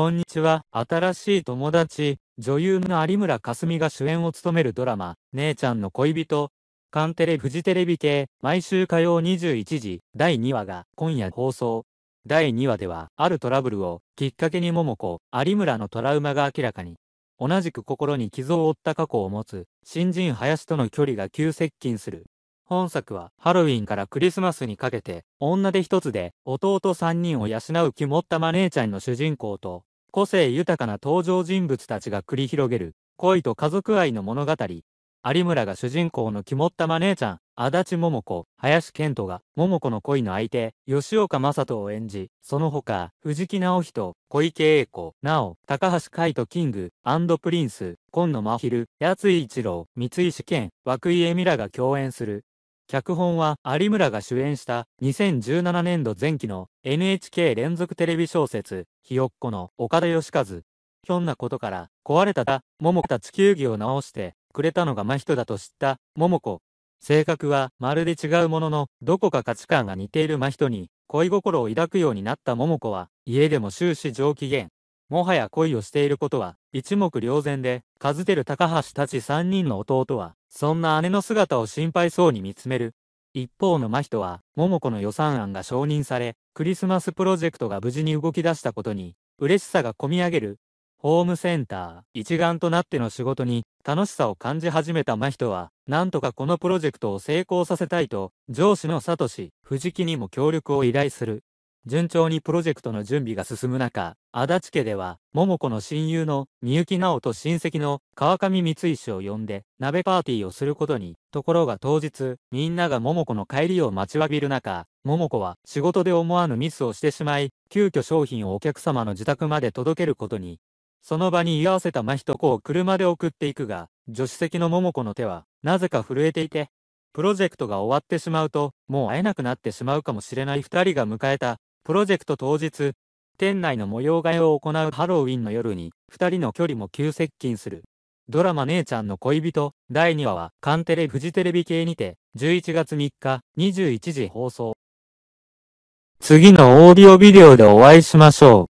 こんにちは、新しい友達、女優の有村架純が主演を務めるドラマ、姉ちゃんの恋人、カンテレフジテレビ系、毎週火曜21時、第2話が今夜放送。第2話では、あるトラブルをきっかけに桃子、有村のトラウマが明らかに。同じく心に傷を負った過去を持つ、新人林との距離が急接近する。本作はハロウィンからクリスマスにかけて女手一つで弟3人を養う肝っ玉姉ちゃんの主人公と個性豊かな登場人物たちが繰り広げる恋と家族愛の物語有村が主人公の肝っ玉姉ちゃん足立桃子林健人が桃子の恋の相手吉岡雅人を演じその他藤木直人小池栄子なお高橋海人キングプリンス紺野真昼八井一郎三石健涌井絵美らが共演する脚本は有村が主演した2017年度前期の NHK 連続テレビ小説ひよっこの岡田義和。ひょんなことから壊れただ桃子た地球儀を直してくれたのが真人だと知った桃子。性格はまるで違うもののどこか価値観が似ている真人に恋心を抱くようになった桃子は家でも終始上機嫌。もはや恋をしていることは一目瞭然で、カズテル高橋たち三人の弟は、そんな姉の姿を心配そうに見つめる。一方の真人は、桃子の予算案が承認され、クリスマスプロジェクトが無事に動き出したことに、嬉しさがこみ上げる。ホームセンター、一丸となっての仕事に、楽しさを感じ始めた真人は、なんとかこのプロジェクトを成功させたいと、上司のサトシ、藤木にも協力を依頼する。順調にプロジェクトの準備が進む中、足立家では、桃子の親友のみゆきなおと親戚の川上光石を呼んで、鍋パーティーをすることに、ところが当日、みんなが桃子の帰りを待ちわびる中、桃子は仕事で思わぬミスをしてしまい、急遽商品をお客様の自宅まで届けることに、その場に居合わせた真人子を車で送っていくが、助手席の桃子の手は、なぜか震えていて、プロジェクトが終わってしまうと、もう会えなくなってしまうかもしれない2人が迎えたプロジェクト当日、店内の模様替えを行うハロウィンの夜に、二人の距離も急接近する。ドラマ姉ちゃんの恋人第2話は、カンテレフジテレビ系にて、11月3日21時放送。次のオーディオビデオでお会いしましょう。